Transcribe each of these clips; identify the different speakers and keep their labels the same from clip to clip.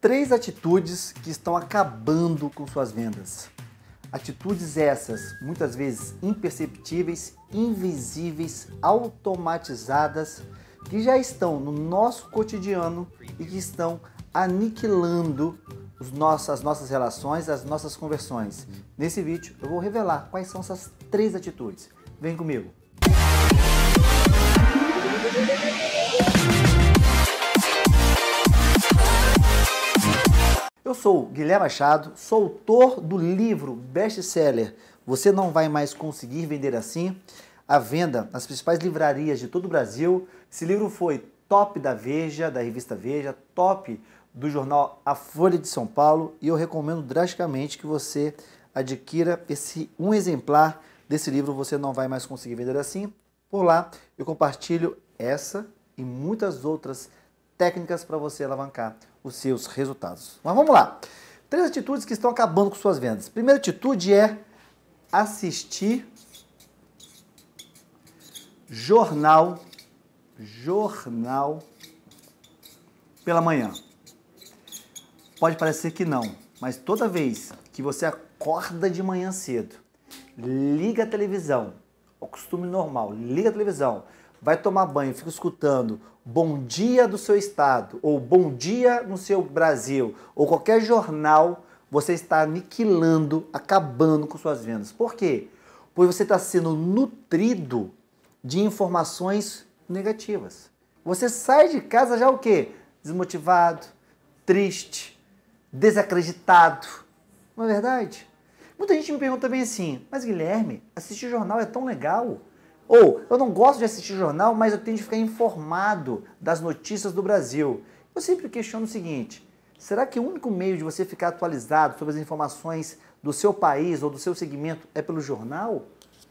Speaker 1: Três atitudes que estão acabando com suas vendas. Atitudes essas, muitas vezes imperceptíveis, invisíveis, automatizadas, que já estão no nosso cotidiano e que estão aniquilando nossos, as nossas relações, as nossas conversões. Nesse vídeo eu vou revelar quais são essas três atitudes. Vem comigo! Eu sou Guilherme Machado, sou autor do livro best-seller Você Não Vai Mais Conseguir Vender Assim, à venda nas principais livrarias de todo o Brasil. Esse livro foi top da Veja, da revista Veja, top do jornal A Folha de São Paulo e eu recomendo drasticamente que você adquira esse um exemplar desse livro Você Não Vai Mais Conseguir Vender Assim. Por lá eu compartilho essa e muitas outras técnicas para você alavancar os seus resultados. Mas vamos lá. Três atitudes que estão acabando com suas vendas. Primeira atitude é assistir jornal jornal pela manhã. Pode parecer que não, mas toda vez que você acorda de manhã cedo, liga a televisão, o costume normal, liga a televisão, vai tomar banho, fica escutando bom dia do seu estado, ou bom dia no seu Brasil, ou qualquer jornal, você está aniquilando, acabando com suas vendas. Por quê? Pois você está sendo nutrido de informações negativas. Você sai de casa já o quê? Desmotivado, triste, desacreditado. Não é verdade? Muita gente me pergunta também assim, mas Guilherme, assistir jornal é tão legal. Ou eu não gosto de assistir jornal, mas eu tenho de ficar informado das notícias do Brasil. Eu sempre questiono o seguinte: será que o único meio de você ficar atualizado sobre as informações do seu país ou do seu segmento é pelo jornal?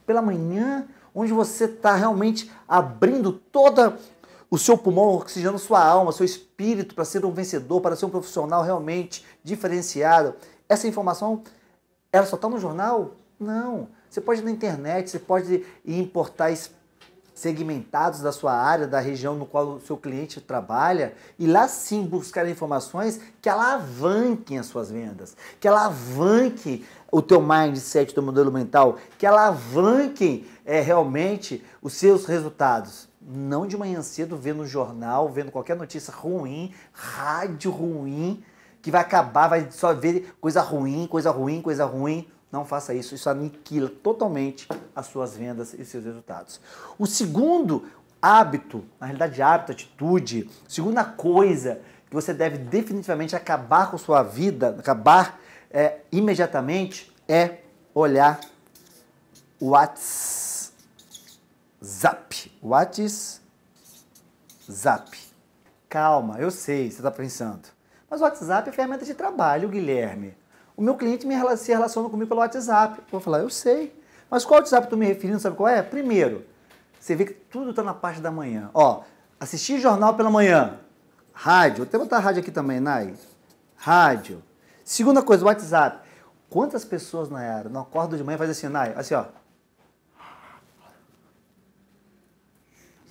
Speaker 1: Pela manhã, onde você está realmente abrindo toda o seu pulmão, oxigenando sua alma, seu espírito para ser um vencedor, para ser um profissional realmente diferenciado. Essa informação, ela só está no jornal? Não. Você pode ir na internet, você pode ir em portais segmentados da sua área, da região no qual o seu cliente trabalha, e lá sim buscar informações que alavanquem as suas vendas, que alavanquem o teu mindset, o teu modelo mental, que alavanquem é, realmente os seus resultados. Não de manhã cedo vendo um jornal, vendo qualquer notícia ruim, rádio ruim, que vai acabar, vai só ver coisa ruim, coisa ruim, coisa ruim. Não faça isso, isso aniquila totalmente as suas vendas e seus resultados. O segundo hábito, na realidade hábito, atitude, segunda coisa que você deve definitivamente acabar com sua vida, acabar é, imediatamente, é olhar o WhatsApp. WhatsApp. Calma, eu sei, você está pensando. Mas o WhatsApp é ferramenta de trabalho, Guilherme. O meu cliente me, se relaciona comigo pelo WhatsApp. Eu vou falar, eu sei. Mas qual WhatsApp tu me referindo? Sabe qual é? Primeiro, você vê que tudo está na parte da manhã. Ó, assistir jornal pela manhã. Rádio. Até botar rádio aqui também, Nai. Rádio. Segunda coisa, WhatsApp. Quantas pessoas, Nayara, não acordam de manhã e fazem assim, Nai, assim, ó.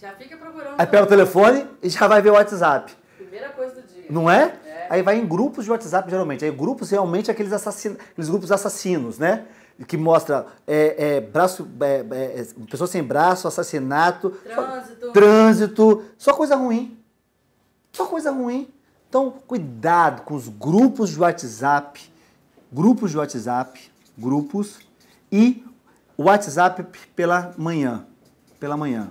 Speaker 1: Já fica procurando. Aí pega o telefone e já vai ver o WhatsApp. Primeira coisa do dia. Não é? aí vai em grupos de WhatsApp, geralmente. Aí grupos realmente é aqueles, aqueles grupos assassinos, né? Que mostra é, é, braço, é, é, é pessoa sem braço, assassinato, trânsito. Só, trânsito, só coisa ruim. Só coisa ruim. Então, cuidado com os grupos de WhatsApp, grupos de WhatsApp, grupos e o WhatsApp pela manhã, pela manhã.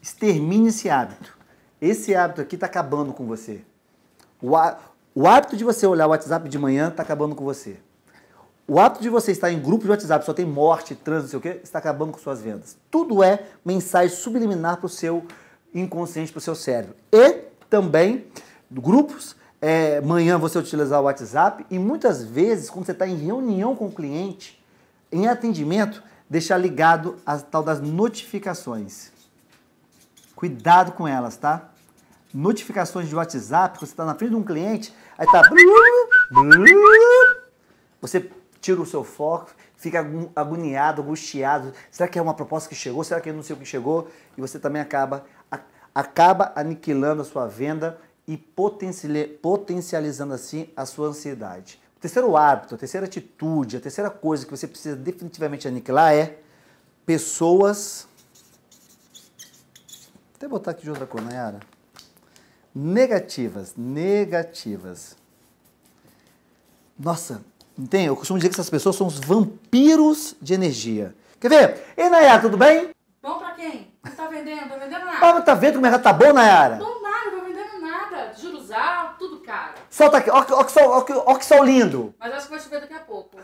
Speaker 1: Extermine esse hábito. Esse hábito aqui está acabando com você. O, o hábito de você olhar o WhatsApp de manhã está acabando com você. O hábito de você estar em grupos de WhatsApp, só tem morte, trânsito, não sei o quê, está acabando com suas vendas. Tudo é mensagem subliminar para o seu inconsciente, para o seu cérebro. E também grupos, é, manhã você utilizar o WhatsApp e muitas vezes, quando você está em reunião com o cliente, em atendimento, deixar ligado a tal das notificações. Cuidado com elas, tá? notificações de WhatsApp, você está na frente de um cliente, aí tá. Você tira o seu foco, fica agoniado, angustiado. Será que é uma proposta que chegou? Será que eu não sei o que chegou? E você também acaba, acaba aniquilando a sua venda e potencializando assim a sua ansiedade. O terceiro hábito, a terceira atitude, a terceira coisa que você precisa definitivamente aniquilar é pessoas. Vou até botar aqui de outra cor, Nayara. Né, negativas, negativas. Nossa, entendeu? tem? Eu costumo dizer que essas pessoas são os vampiros de energia. Quer ver? Ei, Nayara, tudo bem? Bom pra quem? Não tá vendendo, tá vendendo nada. Ah, tá vendo como é que tá bom, Nayara? Não nada, tá, não tô tá vendendo nada. Juros altos, tudo caro. Solta aqui, ó, ó, que sol, ó, ó, que sol lindo. Mas acho que vai chover daqui a pouco.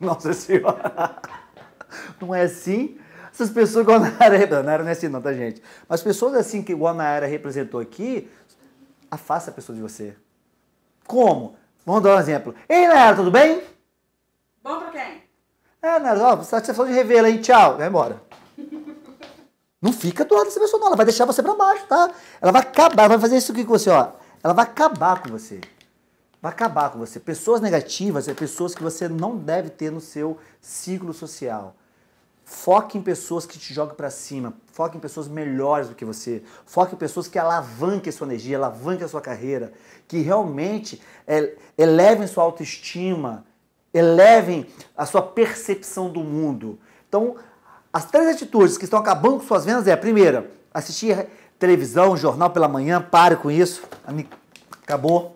Speaker 1: Nossa senhora. Não é assim? Essas pessoas igual a Nayara, não, Nayara não é assim não, tá gente? Mas pessoas assim que igual a Nayara representou aqui, Afasta a pessoa de você. Como? Vamos dar um exemplo. Ei, Nayara, tudo bem? Bom pra quem? É, Nayara, ó, satisfação tá de revê-la, hein? Tchau. Vai embora. não fica do lado dessa pessoa, não. Ela vai deixar você pra baixo, tá? Ela vai acabar, vai fazer isso aqui com você, ó. Ela vai acabar com você. Vai acabar com você. Pessoas negativas é pessoas que você não deve ter no seu ciclo social. Foque em pessoas que te jogam para cima, foque em pessoas melhores do que você, foque em pessoas que alavanquem a sua energia, alavanquem a sua carreira, que realmente é, elevem sua autoestima, elevem a sua percepção do mundo. Então, as três atitudes que estão acabando com suas vendas é a primeira, assistir televisão, jornal pela manhã, pare com isso, acabou.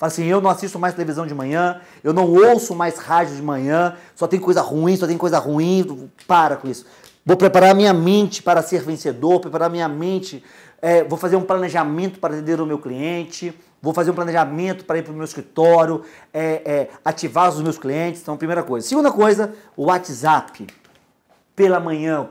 Speaker 1: Fala assim, eu não assisto mais televisão de manhã, eu não ouço mais rádio de manhã, só tem coisa ruim, só tem coisa ruim, para com isso. Vou preparar minha mente para ser vencedor, preparar minha mente, é, vou fazer um planejamento para atender o meu cliente, vou fazer um planejamento para ir para o meu escritório, é, é, ativar os meus clientes, então primeira coisa. Segunda coisa, o WhatsApp, pela manhã,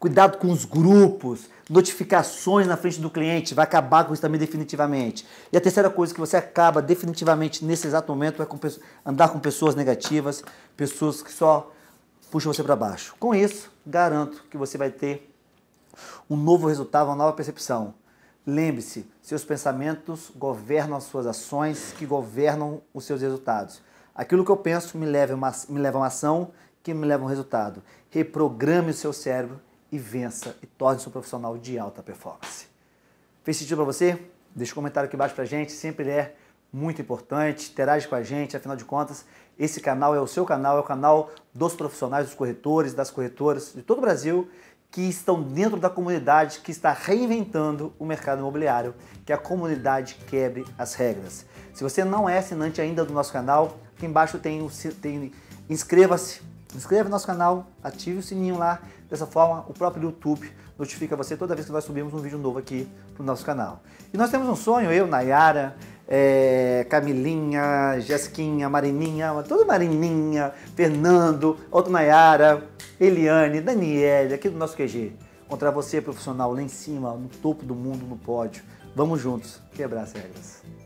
Speaker 1: cuidado com os grupos, notificações na frente do cliente, vai acabar com isso também definitivamente. E a terceira coisa que você acaba definitivamente nesse exato momento é com, andar com pessoas negativas, pessoas que só puxam você para baixo. Com isso, garanto que você vai ter um novo resultado, uma nova percepção. Lembre-se, seus pensamentos governam as suas ações, que governam os seus resultados. Aquilo que eu penso me leva a uma, me leva uma ação, que me leva a um resultado. Reprograme o seu cérebro e vença e torne-se um profissional de alta performance. Fez sentido para você? Deixa um comentário aqui embaixo a gente, sempre é muito importante, interage com a gente, afinal de contas, esse canal é o seu canal, é o canal dos profissionais, dos corretores, das corretoras de todo o Brasil que estão dentro da comunidade que está reinventando o mercado imobiliário, que a comunidade quebre as regras. Se você não é assinante ainda do nosso canal, aqui embaixo tem, tem inscreva-se inscreva no nosso canal, ative o sininho lá. Dessa forma, o próprio YouTube notifica você toda vez que nós subimos um vídeo novo aqui pro nosso canal. E nós temos um sonho, eu, Nayara, é, Camilinha, Jesquinha, Marininha, toda Marininha, Fernando, outro Nayara, Eliane, Daniele, aqui do nosso QG. Contra você, profissional, lá em cima, no topo do mundo, no pódio. Vamos juntos quebrar as regras.